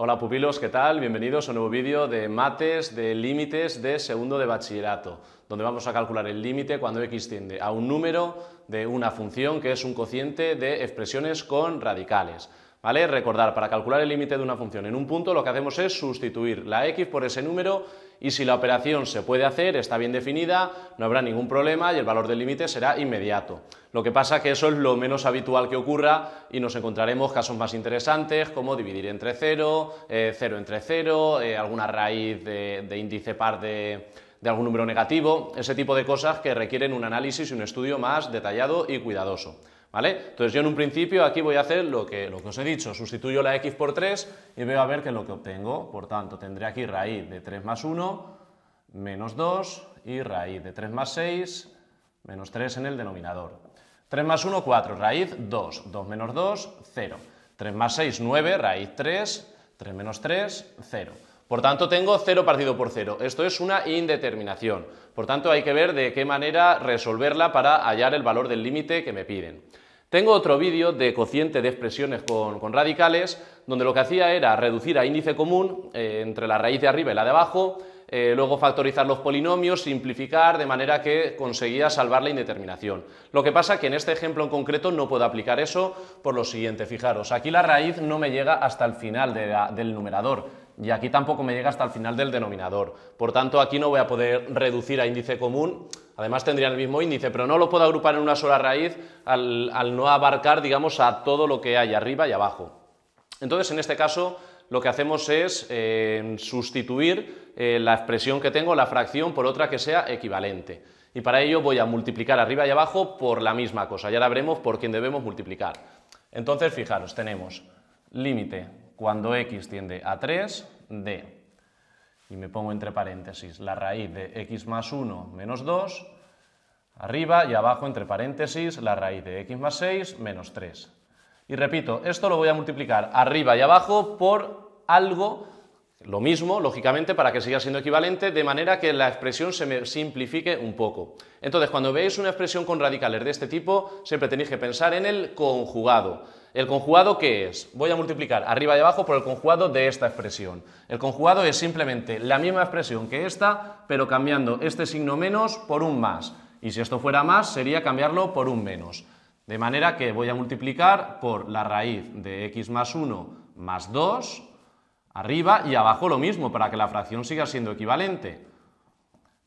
Hola pupilos, ¿qué tal? Bienvenidos a un nuevo vídeo de mates de límites de segundo de bachillerato, donde vamos a calcular el límite cuando x tiende a un número de una función que es un cociente de expresiones con radicales. Recordar, para calcular el límite de una función en un punto, lo que hacemos es sustituir la x por ese número y si la operación se puede hacer, está bien definida, no habrá ningún problema y el valor del límite será inmediato. Lo que pasa es que eso es lo menos habitual que ocurra y nos encontraremos casos más interesantes como dividir entre 0, 0 eh, entre 0, eh, alguna raíz de, índice par de algún número negativo, ese tipo de cosas que requieren un análisis y un estudio más detallado y cuidadoso. ¿Vale? Entonces yo en un principio aquí voy a hacer lo que, lo que os he dicho, sustituyo la x por 3 y veo a ver qué es lo que obtengo. Por tanto, tendré aquí raíz de 3 más 1 menos 2 y raíz de 3 más 6 menos 3 en el denominador. 3 más 1, 4, raíz 2, 2 menos 2, 0. 3 más 6, 9, raíz 3, 3 menos 3, 0. Por tanto, tengo 0 partido por 0. Esto es una indeterminación. Por tanto, hay que ver de qué manera resolverla para hallar el valor del límite que me piden. Tengo otro vídeo de cociente de expresiones con, radicales, donde lo que hacía era reducir a índice común eh, entre la raíz de arriba y la de abajo, eh, luego factorizar los polinomios, simplificar de manera que conseguía salvar la indeterminación. Lo que pasa que en este ejemplo en concreto no puedo aplicar eso por lo siguiente, fijaros, aquí la raíz no me llega hasta el final del numerador, y aquí tampoco me llega hasta el final del denominador. Por tanto, aquí no voy a poder reducir a índice común, además tendría el mismo índice, pero no lo puedo agrupar en una sola raíz al, no abarcar, digamos, a todo lo que hay arriba y abajo. Entonces, en este caso, lo que hacemos es eh, sustituir eh, la expresión que tengo, la fracción, por otra que sea equivalente. Y para ello voy a multiplicar arriba y abajo por la misma cosa. ya la veremos por quién debemos multiplicar. Entonces, fijaros, tenemos límite cuando x tiende a 3 d y me pongo entre paréntesis, la raíz de x más 1 menos 2, arriba y abajo entre paréntesis, la raíz de x más 6 menos 3. Y repito, esto lo voy a multiplicar arriba y abajo por algo lo mismo, lógicamente, para que siga siendo equivalente, de manera que la expresión se me simplifique un poco. Entonces, cuando veis una expresión con radicales de este tipo, siempre tenéis que pensar en el conjugado. ¿El conjugado qué es? Voy a multiplicar arriba y abajo por el conjugado de esta expresión. El conjugado es simplemente la misma expresión que esta, pero cambiando este signo menos por un más. Y si esto fuera más, sería cambiarlo por un menos. De manera que voy a multiplicar por la raíz de x más 1 más 2 Arriba y abajo lo mismo, para que la fracción siga siendo equivalente.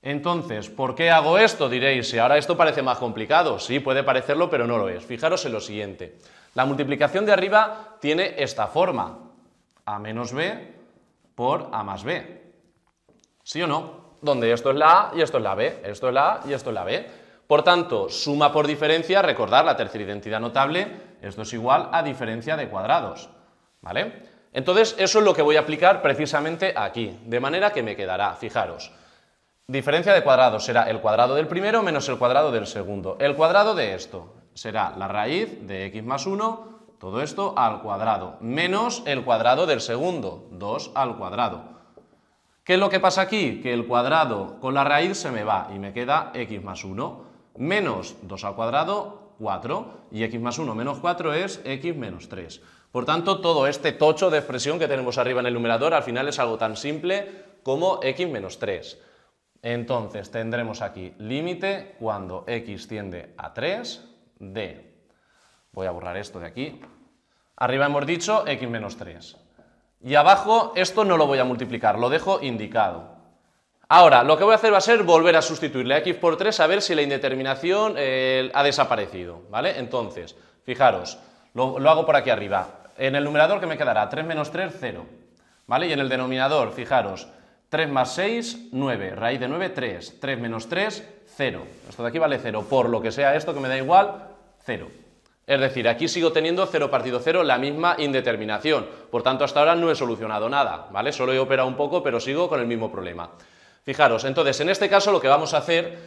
Entonces, ¿por qué hago esto? Diréis, si ahora esto parece más complicado. Sí, puede parecerlo, pero no lo es. Fijaros en lo siguiente. La multiplicación de arriba tiene esta forma. A menos b por a más b. ¿Sí o no? Donde esto es la A y esto es la B. Esto es la A y esto es la B. Por tanto, suma por diferencia, recordar la tercera identidad notable, esto es igual a diferencia de cuadrados. ¿Vale? Entonces, eso es lo que voy a aplicar precisamente aquí, de manera que me quedará, fijaros, diferencia de cuadrados será el cuadrado del primero menos el cuadrado del segundo. El cuadrado de esto será la raíz de x más 1, todo esto al cuadrado, menos el cuadrado del segundo, 2 al cuadrado. ¿Qué es lo que pasa aquí? Que el cuadrado con la raíz se me va y me queda x más 1 menos 2 al cuadrado, 4, y x más 1 menos 4 es x menos 3. Por tanto, todo este tocho de expresión que tenemos arriba en el numerador al final es algo tan simple como x menos 3. Entonces tendremos aquí límite cuando x tiende a 3 de... Voy a borrar esto de aquí. Arriba hemos dicho x menos 3. Y abajo esto no lo voy a multiplicar, lo dejo indicado. Ahora, lo que voy a hacer va a ser volver a sustituirle x por 3 a ver si la indeterminación eh, ha desaparecido, ¿vale? Entonces, fijaros, lo, lo hago por aquí arriba en el numerador que me quedará 3 menos 3, 0. ¿Vale? Y en el denominador, fijaros, 3 más 6, 9. Raíz de 9, 3. 3 menos 3, 0. Esto de aquí vale 0. Por lo que sea esto que me da igual, 0. Es decir, aquí sigo teniendo 0 partido 0, la misma indeterminación. Por tanto, hasta ahora no he solucionado nada, ¿vale? Solo he operado un poco, pero sigo con el mismo problema. Fijaros, entonces, en este caso lo que vamos a hacer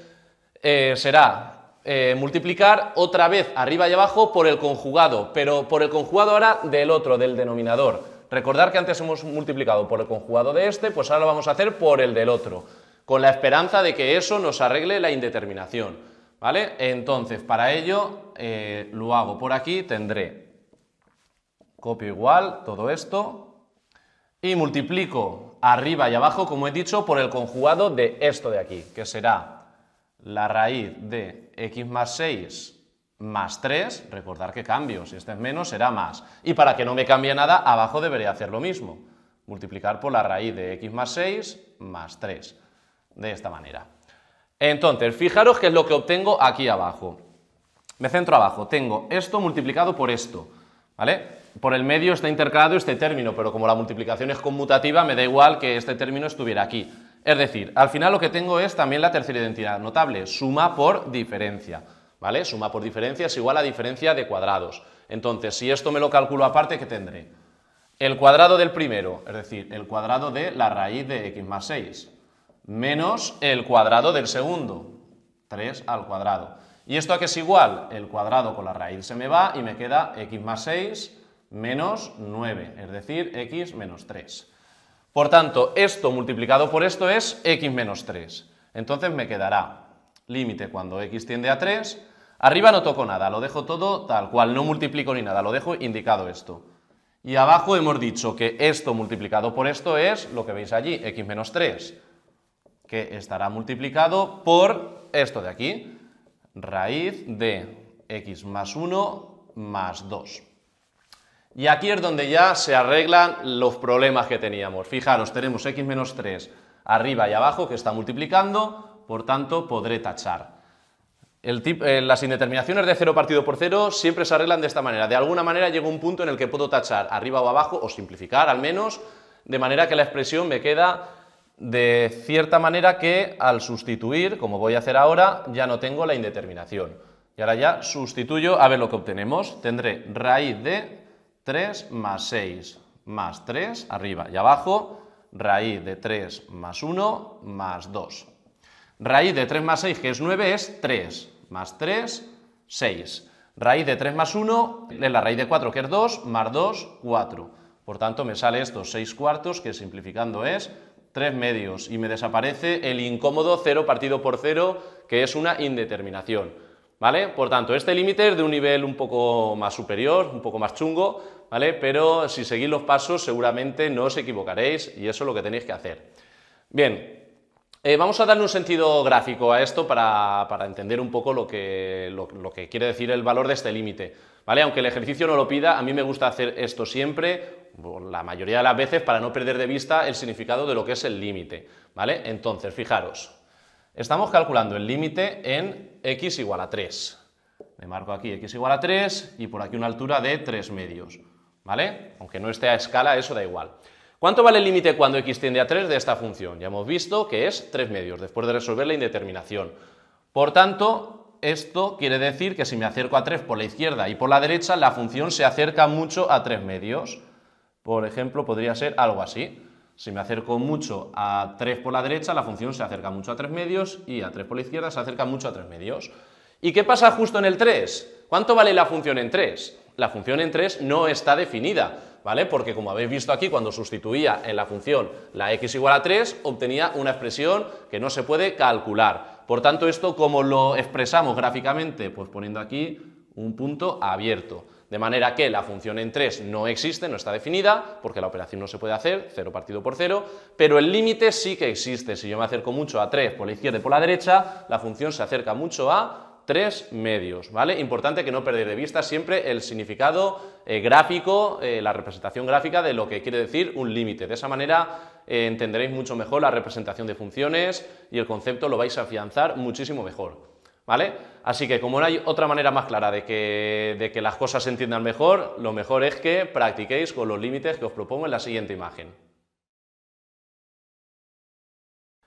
eh, será eh, multiplicar otra vez arriba y abajo por el conjugado, pero por el conjugado ahora del otro, del denominador. Recordar que antes hemos multiplicado por el conjugado de este, pues ahora lo vamos a hacer por el del otro, con la esperanza de que eso nos arregle la indeterminación. ¿Vale? Entonces, para ello eh, lo hago por aquí, tendré copio igual todo esto y multiplico arriba y abajo, como he dicho, por el conjugado de esto de aquí, que será la raíz de x más 6 más 3, recordar que cambio, si este es menos será más. Y para que no me cambie nada, abajo debería hacer lo mismo, multiplicar por la raíz de x más 6 más 3, de esta manera. Entonces, fijaros qué es lo que obtengo aquí abajo. Me centro abajo, tengo esto multiplicado por esto, ¿vale? Por el medio está intercalado este término, pero como la multiplicación es conmutativa, me da igual que este término estuviera aquí. Es decir, al final lo que tengo es también la tercera identidad notable, suma por diferencia. ¿Vale? Suma por diferencia es igual a diferencia de cuadrados. Entonces, si esto me lo calculo aparte, ¿qué tendré? El cuadrado del primero, es decir, el cuadrado de la raíz de x más 6, menos el cuadrado del segundo, 3 al cuadrado. ¿Y esto a qué es igual? El cuadrado con la raíz se me va y me queda x más 6 menos 9, es decir, x menos 3. Por tanto, esto multiplicado por esto es x menos 3. Entonces me quedará límite cuando x tiende a 3. Arriba no toco nada, lo dejo todo tal cual, no multiplico ni nada, lo dejo indicado esto. Y abajo hemos dicho que esto multiplicado por esto es lo que veis allí, x menos 3, que estará multiplicado por esto de aquí, raíz de x más 1 más 2. Y aquí es donde ya se arreglan los problemas que teníamos. Fijaros, tenemos x menos 3 arriba y abajo que está multiplicando, por tanto podré tachar. Eh, las indeterminaciones de 0 partido por 0 siempre se arreglan de esta manera. De alguna manera llega un punto en el que puedo tachar arriba o abajo, o simplificar al menos, de manera que la expresión me queda de cierta manera que al sustituir, como voy a hacer ahora, ya no tengo la indeterminación. Y ahora ya sustituyo a ver lo que obtenemos. Tendré raíz de 3 más 6 más 3, arriba y abajo, raíz de 3 más 1 más 2. Raíz de 3 más 6, que es 9, es 3, más 3, 6. Raíz de 3 más 1 es la raíz de 4, que es 2, más 2, 4. Por tanto, me sale estos 6 cuartos, que simplificando es 3 medios, y me desaparece el incómodo 0 partido por 0, que es una indeterminación. ¿Vale? Por tanto, este límite es de un nivel un poco más superior, un poco más chungo, ¿vale? Pero si seguís los pasos seguramente no os equivocaréis y eso es lo que tenéis que hacer. Bien, eh, vamos a darle un sentido gráfico a esto para, para entender un poco lo que, lo, que quiere decir el valor de este límite. ¿Vale? Aunque el ejercicio no lo pida, a mí me gusta hacer esto siempre, la mayoría de las veces, para no perder de vista el significado de lo que es el límite, ¿vale? Entonces, fijaros, estamos calculando el límite en x igual a 3. Me marco aquí x igual a 3 y por aquí una altura de 3 medios. ¿vale? Aunque no esté a escala, eso da igual. ¿Cuánto vale el límite cuando x tiende a 3 de esta función? Ya hemos visto que es 3 medios, después de resolver la indeterminación. Por tanto, esto quiere decir que si me acerco a 3 por la izquierda y por la derecha, la función se acerca mucho a 3 medios. Por ejemplo, podría ser algo así. Si me acerco mucho a 3 por la derecha, la función se acerca mucho a 3 medios y a 3 por la izquierda se acerca mucho a 3 medios. ¿Y qué pasa justo en el 3? ¿Cuánto vale la función en 3? la función en 3 no está definida, ¿vale? Porque como habéis visto aquí, cuando sustituía en la función la x igual a 3, obtenía una expresión que no se puede calcular. Por tanto, esto, como lo expresamos gráficamente? Pues poniendo aquí un punto abierto. De manera que la función en 3 no existe, no está definida, porque la operación no se puede hacer, 0 partido por 0, pero el límite sí que existe. Si yo me acerco mucho a 3 por la izquierda y por la derecha, la función se acerca mucho a tres medios, ¿vale? Importante que no perder de vista siempre el significado eh, gráfico, eh, la representación gráfica de lo que quiere decir un límite. De esa manera eh, entenderéis mucho mejor la representación de funciones y el concepto lo vais a afianzar muchísimo mejor. ¿Vale? Así que como no hay otra manera más clara de que, de que las cosas se entiendan mejor, lo mejor es que practiquéis con los límites que os propongo en la siguiente imagen.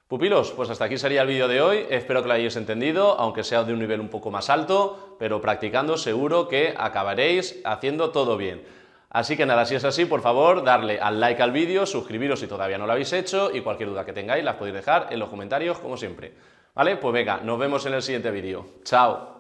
Pupilos, pues hasta aquí sería el vídeo de hoy. Espero que lo hayáis entendido, aunque sea de un nivel un poco más alto, pero practicando seguro que acabaréis haciendo todo bien. Así que nada, si es así, por favor, darle al like al vídeo, suscribiros si todavía no lo habéis hecho y cualquier duda que tengáis las podéis dejar en los comentarios, como siempre. ¿Vale? Pues venga, nos vemos en el siguiente vídeo. ¡Chao!